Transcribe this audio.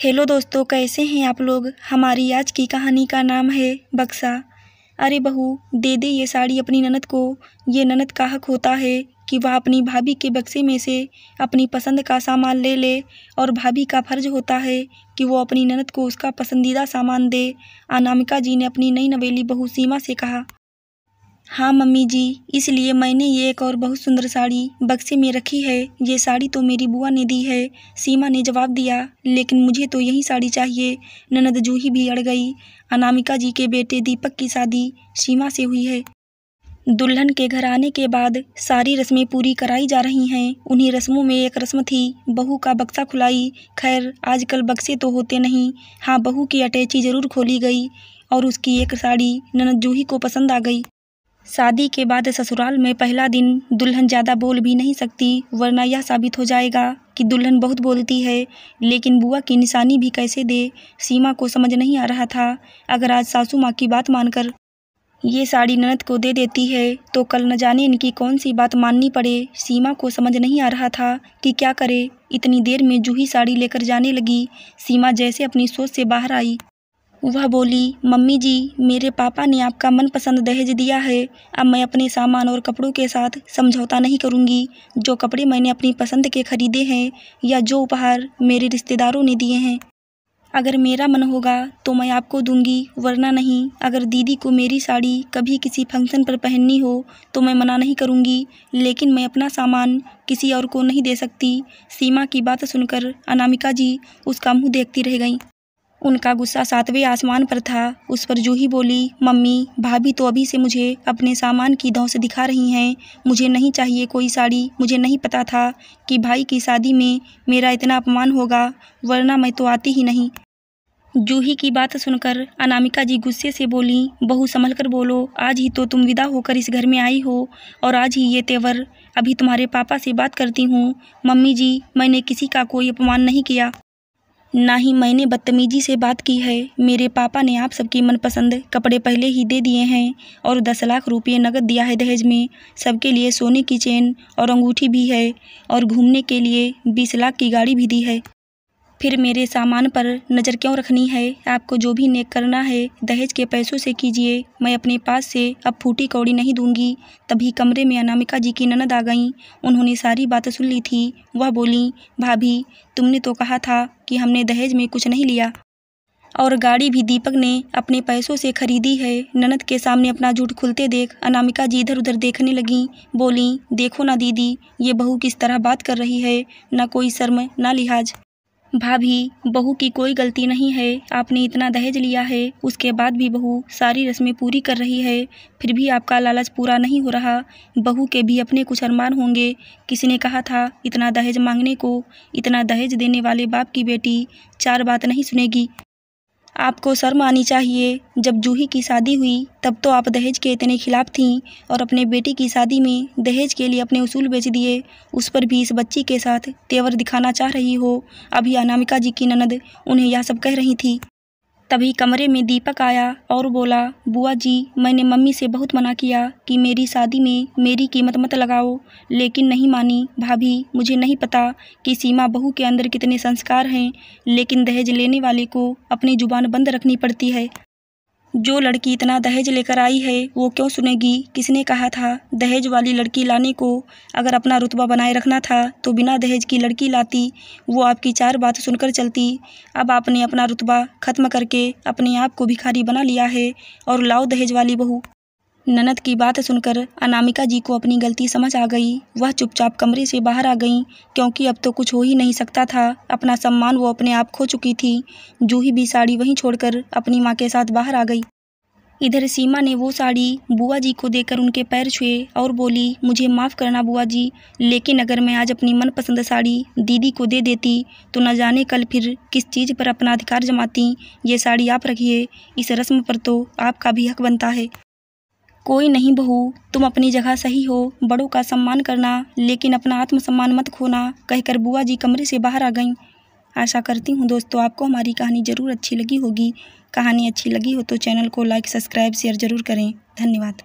hello दोस्तों कैसे हैं आप लोग हमारी आज की कहानी का नाम है बक्सा अरे बहू दे दे ये साड़ी अपनी ननद को ये ननद का हक होता है कि वह अपनी भाभी के बक्से में से अपनी पसंद का सामान ले ले और भाभी का फर्ज होता है कि वो अपनी ननद को उसका पसंदीदा सामान दे अनामिका जी ने अपनी नई नवेली बहू सीमा से कहा हाँ मम्मी जी इसलिए मैंने ये एक और बहुत सुंदर साड़ी बक्से में रखी है ये साड़ी तो मेरी बुआ ने दी है सीमा ने जवाब दिया लेकिन मुझे तो यही साड़ी चाहिए ननद जूही भी अड़ गई अनामिका जी के बेटे दीपक की शादी सीमा से हुई है दुल्हन के घर आने के बाद सारी रस्में पूरी कराई जा रही हैं उन्हीं रस्मों में एक रस्म थी बहू का बक्सा खुलाई खैर आजकल बक्से तो होते नहीं हाँ बहू की अटैची ज़रूर खोली गई और उसकी एक साड़ी ननद जूही को पसंद आ गई शादी के बाद ससुराल में पहला दिन दुल्हन ज़्यादा बोल भी नहीं सकती वरना यह साबित हो जाएगा कि दुल्हन बहुत बोलती है लेकिन बुआ की निशानी भी कैसे दे सीमा को समझ नहीं आ रहा था अगर आज सासू माँ की बात मानकर ये साड़ी ननद को दे देती है तो कल न जाने इनकी कौन सी बात माननी पड़े सीमा को समझ नहीं आ रहा था कि क्या करे इतनी देर में जूही साड़ी लेकर जाने लगी सीमा जैसे अपनी सोच से बाहर आई वह बोली मम्मी जी मेरे पापा ने आपका मनपसंद दहेज दिया है अब मैं अपने सामान और कपड़ों के साथ समझौता नहीं करूंगी जो कपड़े मैंने अपनी पसंद के खरीदे हैं या जो उपहार मेरे रिश्तेदारों ने दिए हैं अगर मेरा मन होगा तो मैं आपको दूंगी वरना नहीं अगर दीदी को मेरी साड़ी कभी किसी फंक्शन पर पहननी हो तो मैं मना नहीं करूंगी लेकिन मैं अपना सामान किसी और को नहीं दे सकती सीमा की बात सुनकर अनामिका जी उसका मुंह देखती रह गईं उनका गुस्सा सातवें आसमान पर था उस पर जूही बोली मम्मी भाभी तो अभी से मुझे अपने सामान की धौंस दिखा रही हैं मुझे नहीं चाहिए कोई साड़ी मुझे नहीं पता था कि भाई की शादी में मेरा इतना अपमान होगा वरना मैं तो आती ही नहीं जूही की बात सुनकर अनामिका जी गुस्से से बोली बहू संभल कर बोलो आज ही तो तुम विदा होकर इस घर में आई हो और आज ही ये तेवर अभी तुम्हारे पापा से बात करती हूँ मम्मी जी मैंने किसी का कोई अपमान नहीं किया ना ही मैंने बदतमीजी से बात की है मेरे पापा ने आप सबके मनपसंद कपड़े पहले ही दे दिए हैं और दस लाख रुपये नकद दिया है दहेज में सबके लिए सोने की चेन और अंगूठी भी है और घूमने के लिए बीस लाख की गाड़ी भी दी है फिर मेरे सामान पर नज़र क्यों रखनी है आपको जो भी नेक करना है दहेज के पैसों से कीजिए मैं अपने पास से अब फूटी कौड़ी नहीं दूंगी तभी कमरे में अनामिका जी की ननद आ गईं उन्होंने सारी बातें सुन ली थी वह बोली भाभी तुमने तो कहा था कि हमने दहेज में कुछ नहीं लिया और गाड़ी भी दीपक ने अपने पैसों से खरीदी है ननद के सामने अपना झूठ खुलते देख अनामिका जी इधर उधर देखने लगी बोली देखो ना दीदी ये बहू किस तरह बात कर रही है ना कोई शर्म ना लिहाज भाभी बहू की कोई गलती नहीं है आपने इतना दहेज लिया है उसके बाद भी बहू सारी रस्में पूरी कर रही है फिर भी आपका लालच पूरा नहीं हो रहा बहू के भी अपने कुछ अरमान होंगे किसी ने कहा था इतना दहेज मांगने को इतना दहेज देने वाले बाप की बेटी चार बात नहीं सुनेगी आपको शर्म आनी चाहिए जब जूही की शादी हुई तब तो आप दहेज के इतने खिलाफ थीं और अपने बेटी की शादी में दहेज के लिए अपने उसूल बेच दिए उस पर भी इस बच्ची के साथ तेवर दिखाना चाह रही हो अभी अनामिका जी की ननद उन्हें यह सब कह रही थी तभी कमरे में दीपक आया और बोला बुआ जी मैंने मम्मी से बहुत मना किया कि मेरी शादी में मेरी कीमत मत लगाओ लेकिन नहीं मानी भाभी मुझे नहीं पता कि सीमा बहू के अंदर कितने संस्कार हैं लेकिन दहेज लेने वाले को अपनी ज़ुबान बंद रखनी पड़ती है जो लड़की इतना दहेज लेकर आई है वो क्यों सुनेगी किसने कहा था दहेज वाली लड़की लाने को अगर अपना रुतबा बनाए रखना था तो बिना दहेज की लड़की लाती वो आपकी चार बात सुनकर चलती अब आपने अपना रुतबा ख़त्म करके अपने आप को भिखारी बना लिया है और लाओ दहेज वाली बहू ननद की बात सुनकर अनामिका जी को अपनी गलती समझ आ गई वह चुपचाप कमरे से बाहर आ गई क्योंकि अब तो कुछ हो ही नहीं सकता था अपना सम्मान वो अपने आप खो चुकी थी जूही भी साड़ी वहीं छोड़कर अपनी माँ के साथ बाहर आ गई इधर सीमा ने वो साड़ी बुआ जी को देकर उनके पैर छुए और बोली मुझे माफ़ करना बुआ जी लेकिन अगर मैं आज अपनी मनपसंद साड़ी दीदी को दे देती तो न जाने कल फिर किस चीज़ पर अपना अधिकार जमाती ये साड़ी आप रखिए इस रस्म पर तो आपका भी हक बनता है कोई नहीं बहू तुम अपनी जगह सही हो बड़ों का सम्मान करना लेकिन अपना आत्मसम्मान मत खोना कहकर बुआ जी कमरे से बाहर आ गईं आशा करती हूँ दोस्तों आपको हमारी कहानी ज़रूर अच्छी लगी होगी कहानी अच्छी लगी हो तो चैनल को लाइक सब्सक्राइब शेयर ज़रूर करें धन्यवाद